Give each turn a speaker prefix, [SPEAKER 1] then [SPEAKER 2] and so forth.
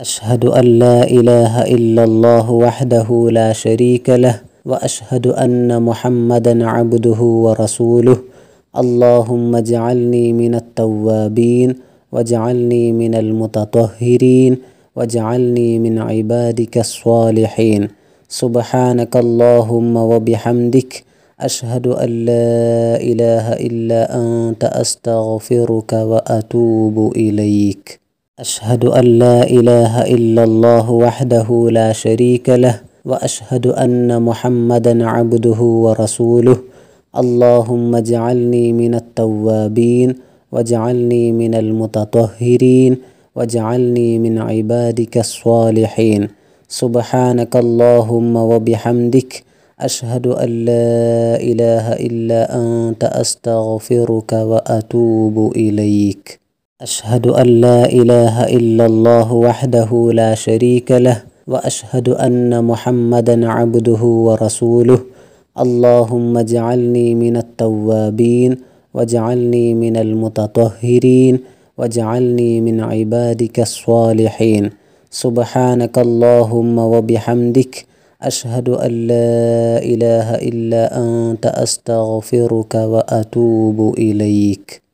[SPEAKER 1] أشهد أن لا إله إلا الله وحده لا شريك له وأشهد أن محمدا عبده ورسوله اللهم اجعلني من التوابين واجعلني من المتطهرين واجعلني من عبادك الصالحين سبحانك اللهم وبحمدك أشهد أن لا إله إلا أنت أستغفرك وأتوب إليك أشهد أن لا إله إلا الله وحده لا شريك له وأشهد أن محمدا عبده ورسوله اللهم اجعلني من التوابين واجعلني من المتطهرين واجعلني من عبادك الصالحين سبحانك اللهم وبحمدك أشهد أن لا إله إلا أنت أستغفرك وأتوب إليك أشهد أن لا إله إلا الله وحده لا شريك له وأشهد أن محمدا عبده ورسوله اللهم اجعلني من التوابين واجعلني من المتطهرين واجعلني من عبادك الصالحين سبحانك اللهم وبحمدك أشهد أن لا إله إلا أنت أستغفرك وأتوب إليك